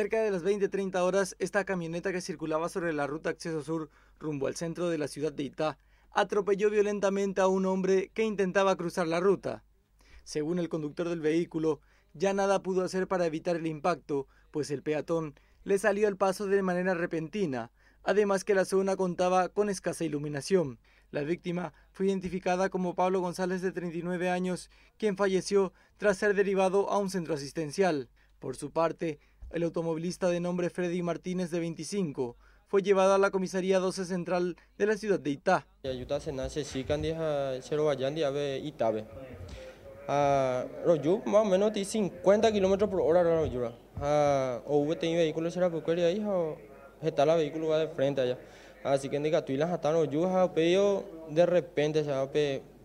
Cerca de las 20-30 horas, esta camioneta que circulaba sobre la ruta Acceso Sur rumbo al centro de la ciudad de Itá atropelló violentamente a un hombre que intentaba cruzar la ruta. Según el conductor del vehículo, ya nada pudo hacer para evitar el impacto, pues el peatón le salió al paso de manera repentina, además que la zona contaba con escasa iluminación. La víctima fue identificada como Pablo González de 39 años, quien falleció tras ser derivado a un centro asistencial. Por su parte, el automovilista de nombre Freddy Martínez, de 25, fue llevado a la comisaría 12 central de la ciudad de Itá. más o menos 50 kilómetros por hora ah, o hubo vehículos ahí, está el vehículo va de frente allá. Así que indica tú y las hasta Royu, ha pedido de repente se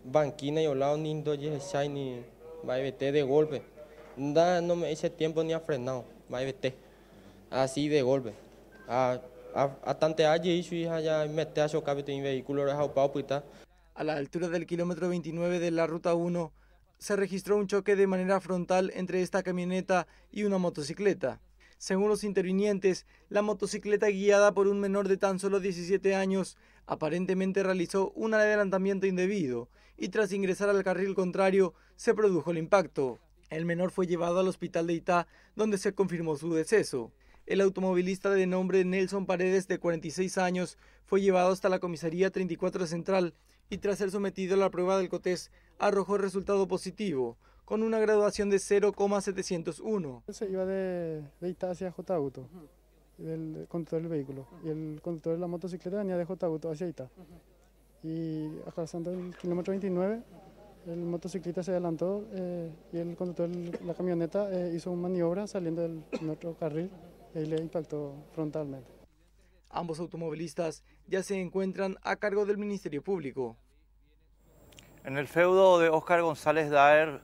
banquina y olado ni doy ni va a de golpe. No me hice tiempo ni ha frenado. Este, así de golpe. A, a, ya este vehículo, pues, A la altura del kilómetro 29 de la ruta 1, se registró un choque de manera frontal entre esta camioneta y una motocicleta. Según los intervinientes, la motocicleta guiada por un menor de tan solo 17 años aparentemente realizó un adelantamiento indebido y tras ingresar al carril contrario se produjo el impacto. El menor fue llevado al hospital de Itá, donde se confirmó su deceso. El automovilista de nombre Nelson Paredes, de 46 años, fue llevado hasta la comisaría 34 Central y tras ser sometido a la prueba del COTES, arrojó resultado positivo, con una graduación de 0,701. Se iba de, Itá hacia J. Auto, el conductor del vehículo, y el conductor de la motocicleta venía de J. Auto hacia Itá. Y alcanzando el kilómetro 29, el motociclista se adelantó eh, y el conductor de la camioneta eh, hizo una maniobra saliendo del otro carril y le impactó frontalmente. Ambos automovilistas ya se encuentran a cargo del Ministerio Público. En el feudo de Óscar González Daer,